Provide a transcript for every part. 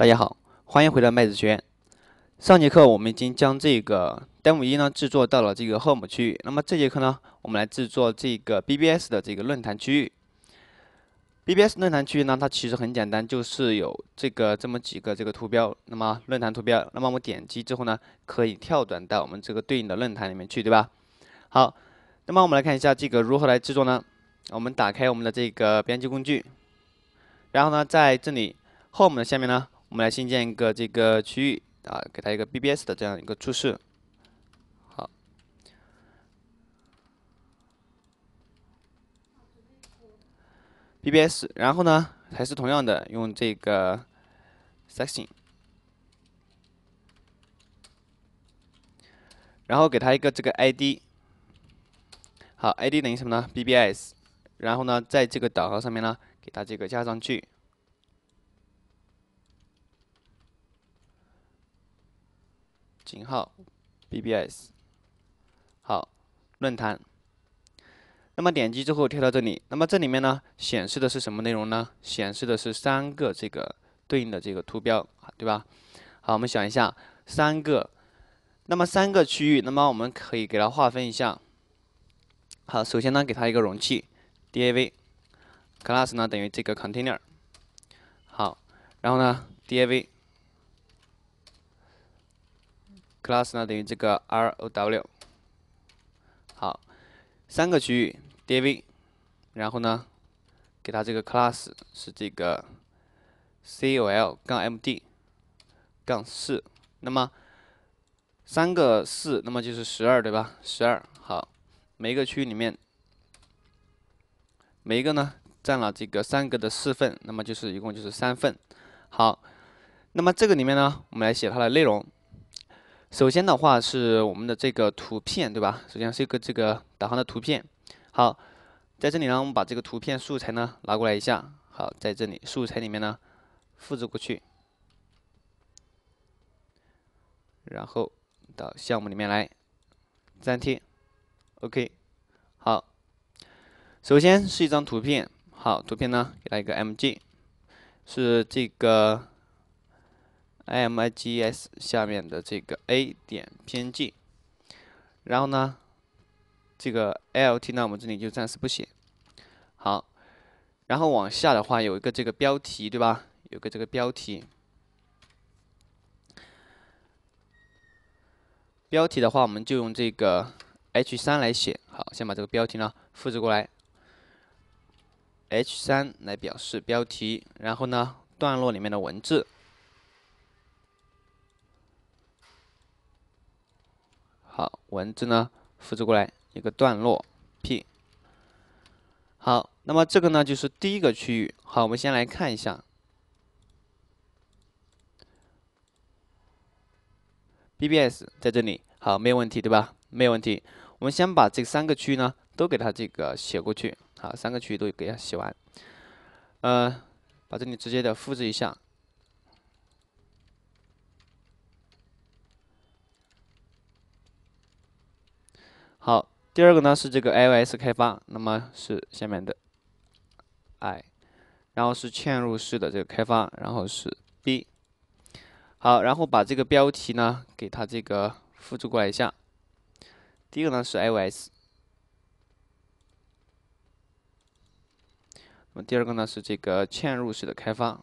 大家好，欢迎回到麦子轩。上节课我们已经将这个 demo 一呢制作到了这个 home 区域。那么这节课呢，我们来制作这个 BBS 的这个论坛区域。BBS 论坛区域呢，它其实很简单，就是有这个这么几个这个图标。那么论坛图标，那么我们点击之后呢，可以跳转到我们这个对应的论坛里面去，对吧？好，那么我们来看一下这个如何来制作呢？我们打开我们的这个编辑工具，然后呢，在这里 home 的下面呢。我们来新建一个这个区域啊，给它一个 BBS 的这样一个注释。好，BBS，然后呢还是同样的用这个 section，然后给它一个这个 ID。好，ID 等于什么呢？BBS，然后呢在这个导航上面呢给它这个加上去。型号 BBS，好论坛。那么点击之后跳到这里，那么这里面呢显示的是什么内容呢？显示的是三个这个对应的这个图标，对吧？好，我们想一下三个，那么三个区域，那么我们可以给它划分一下。好，首先呢给它一个容器，Dav，Class 呢等于这个 Container。好，然后呢 Dav。class 呢等于这个 row，好，三个区域 dv，然后呢，给它这个 class 是这个 col 杠 md 杠四，那么三个四，那么就是十二对吧？十二好，每一个区域里面，每一个呢占了这个三个的四份，那么就是一共就是三份，好，那么这个里面呢，我们来写它的内容。首先的话是我们的这个图片，对吧？首先是一个这个导航的图片。好，在这里呢，我们把这个图片素材呢拿过来一下。好，在这里素材里面呢，复制过去，然后到项目里面来粘贴。OK，好，首先是一张图片。好，图片呢，给它一个 MG，是这个。m i g s 下面的这个 a 点偏近，然后呢，这个 l t 呢，我们这里就暂时不写。好，然后往下的话有一个这个标题，对吧？有个这个标题。标题的话，我们就用这个 h 三来写。好，先把这个标题呢复制过来。h 三来表示标题，然后呢，段落里面的文字。文字呢，复制过来一个段落 P。好，那么这个呢就是第一个区域。好，我们先来看一下 BBS 在这里。好，没有问题对吧？没有问题。我们先把这三个区域呢都给它这个写过去。好，三个区域都给它写完。呃，把这里直接的复制一下。好，第二个呢是这个 iOS 开发，那么是下面的 i，然后是嵌入式的这个开发，然后是 b。好，然后把这个标题呢给它这个复制过来一下。第一个呢是 iOS，那么第二个呢是这个嵌入式的开发。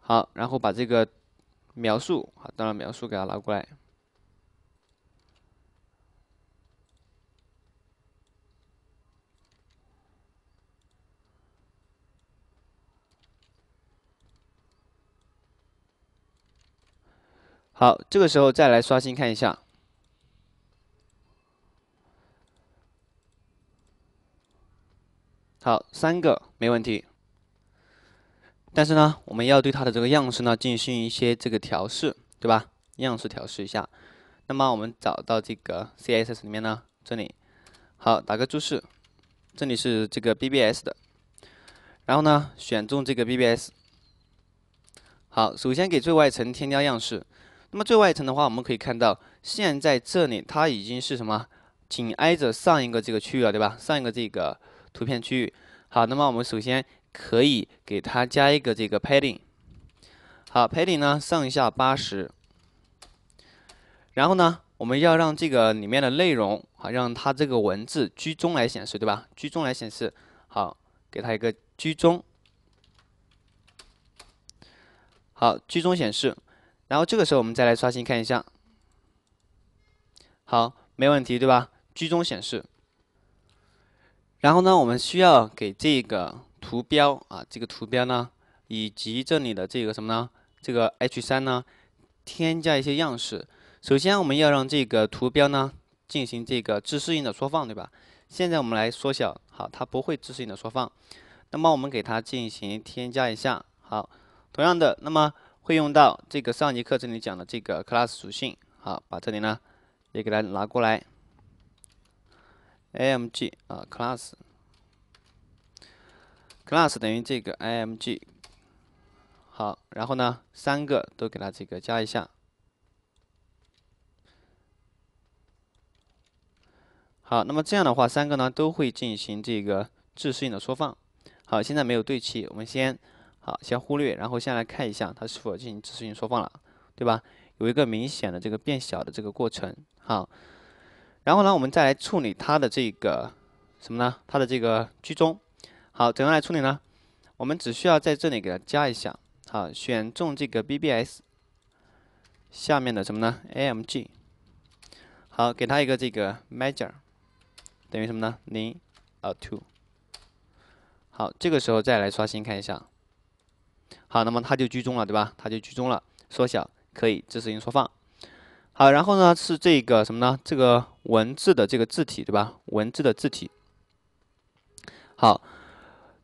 好，然后把这个。描述好，当然描述给它拿过来。好，这个时候再来刷新看一下。好，三个没问题。但是呢，我们要对它的这个样式呢进行一些这个调试，对吧？样式调试一下。那么我们找到这个 CSS 里面呢，这里好打个注释，这里是这个 BBS 的。然后呢，选中这个 BBS。好，首先给最外层添加样式。那么最外层的话，我们可以看到现在这里它已经是什么？紧挨着上一个这个区域了，对吧？上一个这个图片区域。好，那么我们首先。可以给它加一个这个 padding，好 padding 呢上下八十，然后呢我们要让这个里面的内容好让它这个文字居中来显示对吧？居中来显示，好给它一个居中，好居中显示，然后这个时候我们再来刷新看一下，好没问题对吧？居中显示，然后呢我们需要给这个。图标啊，这个图标呢，以及这里的这个什么呢？这个 h 三呢，添加一些样式。首先，我们要让这个图标呢进行这个自适应的缩放，对吧？现在我们来缩小，好，它不会自适应的缩放。那么，我们给它进行添加一下，好，同样的，那么会用到这个上节课这里讲的这个 class 属性，好，把这里呢也给它拿过来，amg 啊，class。class 等于这个 img，好，然后呢，三个都给它这个加一下，好，那么这样的话，三个呢都会进行这个自适应的缩放。好，现在没有对齐，我们先好先忽略，然后先来看一下它是否进行自适应缩放了，对吧？有一个明显的这个变小的这个过程，好，然后呢，我们再来处理它的这个什么呢？它的这个居中。好，怎样来处理呢？我们只需要在这里给它加一下。好，选中这个 BBS 下面的什么呢？AMG。好，给它一个这个 major 等于什么呢？零啊 two。好，这个时候再来刷新看一下。好，那么它就居中了，对吧？它就居中了。缩小可以，这是应缩放。好，然后呢是这个什么呢？这个文字的这个字体，对吧？文字的字体。好。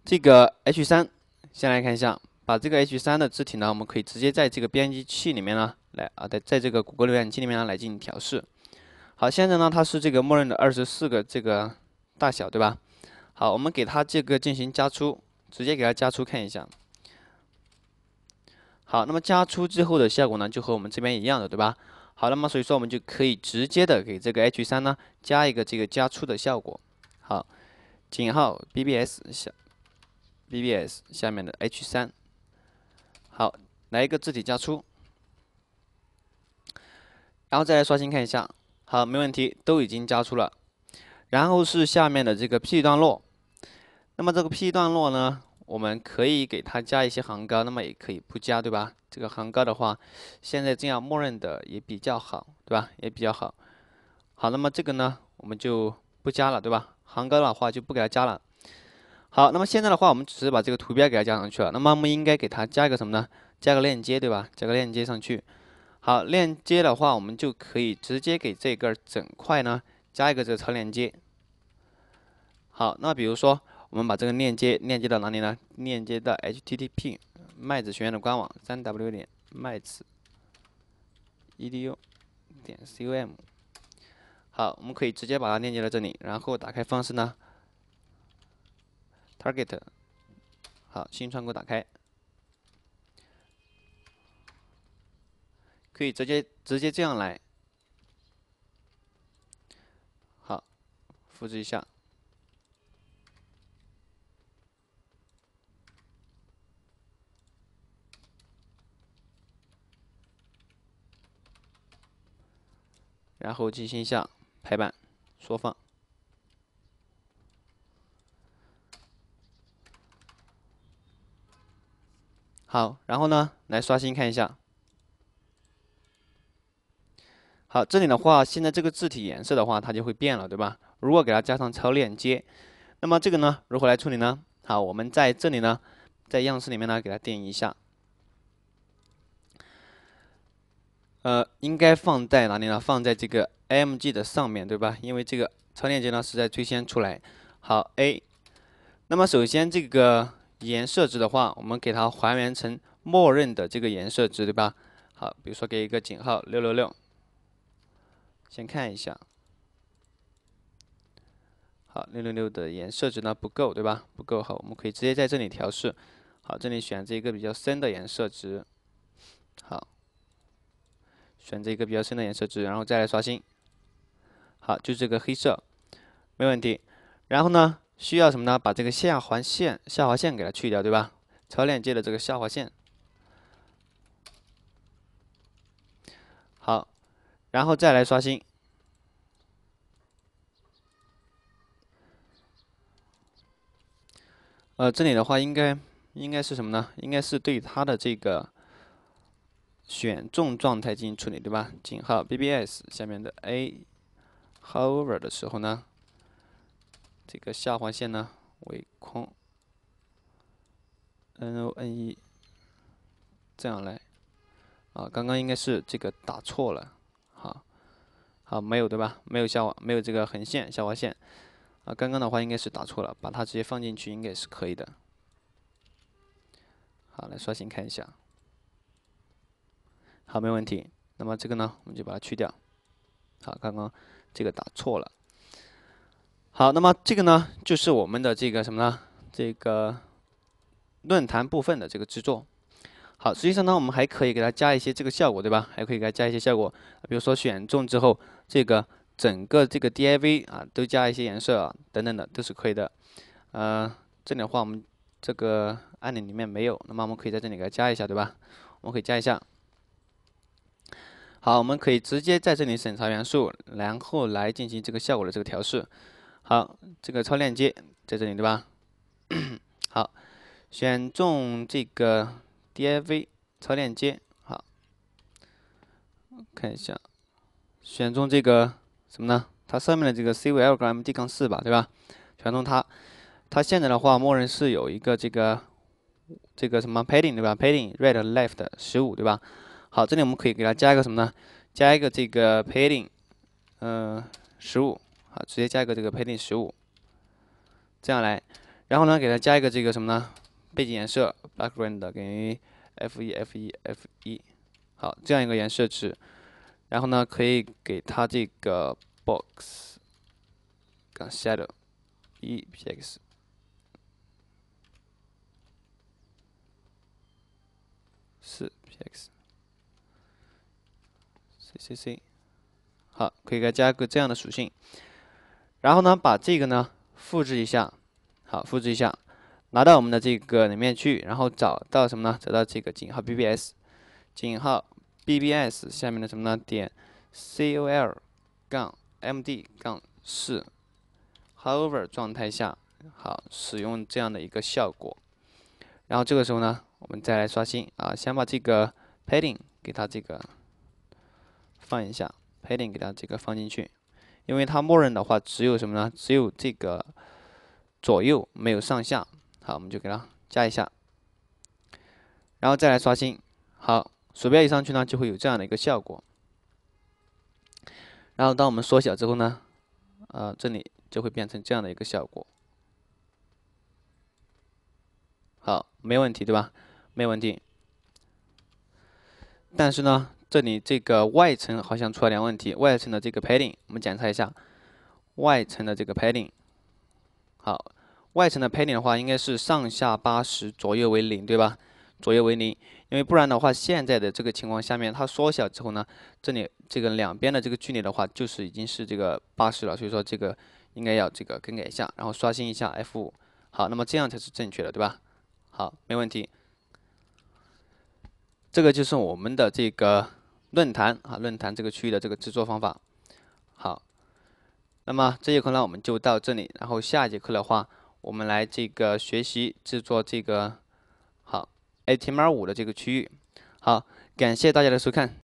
这个 H 三，先来看一下，把这个 H 三的字体呢，我们可以直接在这个编辑器里面呢，来啊，在在这个谷歌浏览器里面呢来进行调试。好，现在呢它是这个默认的二十四个这个大小，对吧？好，我们给它这个进行加粗，直接给它加粗看一下。好，那么加粗之后的效果呢，就和我们这边一样的，对吧？好，那么所以说我们就可以直接的给这个 H 三呢加一个这个加粗的效果。好，井号 BBS 小。BBS 下面的 H 三，好，来一个字体加粗，然后再来刷新看一下，好，没问题，都已经加粗了。然后是下面的这个 P 段落，那么这个 P 段落呢，我们可以给它加一些行高，那么也可以不加，对吧？这个行高的话，现在这样默认的也比较好，对吧？也比较好。好，那么这个呢，我们就不加了，对吧？行高的话就不给它加了。好，那么现在的话，我们只是把这个图标给它加上去了。那么我们应该给它加一个什么呢？加个链接，对吧？加个链接上去。好，链接的话，我们就可以直接给这个整块呢加一个这个超链接。好，那比如说，我们把这个链接链接到哪里呢？链接到 HTTP 麦子学院的官网，三 W 点麦子 E D U 点 C O M。好，我们可以直接把它链接到这里，然后打开方式呢？Target，好，新窗口打开，可以直接直接这样来，好，复制一下，然后进行一下排版、缩放。好，然后呢，来刷新看一下。好，这里的话，现在这个字体颜色的话，它就会变了，对吧？如果给它加上超链接，那么这个呢，如何来处理呢？好，我们在这里呢，在样式里面呢，给它定义一下。呃，应该放在哪里呢？放在这个 A M G 的上面对吧？因为这个超链接呢是在最先出来。好，A。那么首先这个。颜色值的话，我们给它还原成默认的这个颜色值，对吧？好，比如说给一个井号六六六，先看一下。好，六六六的颜色值呢不够，对吧？不够，好，我们可以直接在这里调试。好，这里选择一个比较深的颜色值。好，选择一个比较深的颜色值，然后再来刷新。好，就这个黑色，没问题。然后呢？需要什么呢？把这个下划线、下划线给它去掉，对吧？超链接的这个下划线。好，然后再来刷新。呃，这里的话应该应该是什么呢？应该是对它的这个选中状态进行处理，对吧？井号 BBS 下面的 A，However 的时候呢？这个下划线呢，为框，n o n e，这样来，啊，刚刚应该是这个打错了，好，好没有对吧？没有下划，没有这个横线下划线，啊，刚刚的话应该是打错了，把它直接放进去应该是可以的，好，来刷新看一下，好，没问题。那么这个呢，我们就把它去掉，好，刚刚这个打错了。好，那么这个呢，就是我们的这个什么呢？这个论坛部分的这个制作。好，实际上呢，我们还可以给它加一些这个效果，对吧？还可以给它加一些效果，比如说选中之后，这个整个这个 DIV 啊，都加一些颜色啊，等等的都是可以的。呃，这里的话，我们这个按钮里面没有，那么我们可以在这里给它加一下，对吧？我们可以加一下。好，我们可以直接在这里审查元素，然后来进行这个效果的这个调试。好，这个超链接在这里对吧？好，选中这个 div 超链接。好，看一下，选中这个什么呢？它上面的这个 c v l 标 m d 杠四吧，对吧？选中它，它现在的话，默认是有一个这个这个什么 padding 对吧？padding right left 十五对吧？好，这里我们可以给它加一个什么呢？加一个这个 padding，嗯，十五。好，直接加一个这个配移十五，这样来。然后呢，给它加一个这个什么呢？背景颜色 background 等于 f1 f1 f1。好，这样一个颜色值。然后呢，可以给它这个 box 加 shadow 一 px 四 px c c c。好，可以给它加一个这样的属性。然后呢，把这个呢复制一下，好，复制一下，拿到我们的这个里面去，然后找到什么呢？找到这个井号 BBS，井号 BBS 下面的什么呢？点 C O L 杠 M D 杠四，hover 状态下，好，使用这样的一个效果。然后这个时候呢，我们再来刷新啊，先把这个 padding 给它这个放一下，padding 给它这个放进去。因为它默认的话只有什么呢？只有这个左右没有上下。好，我们就给它加一下，然后再来刷新。好，鼠标一上去呢，就会有这样的一个效果。然后当我们缩小之后呢，呃，这里就会变成这样的一个效果。好，没问题对吧？没问题。但是呢。这里这个外层好像出了点问题，外层的这个 padding，我们检查一下外层的这个 padding。好，外层的 padding 的话，应该是上下八十左右为零，对吧？左右为零，因为不然的话，现在的这个情况下面，它缩小之后呢，这里这个两边的这个距离的话，就是已经是这个八十了，所以说这个应该要这个更改一下，然后刷新一下 F5。好，那么这样才是正确的，对吧？好，没问题。这个就是我们的这个。论坛啊，论坛这个区域的这个制作方法，好。那么这节课呢，我们就到这里。然后下节课的话，我们来这个学习制作这个好 HTML 五的这个区域。好，感谢大家的收看。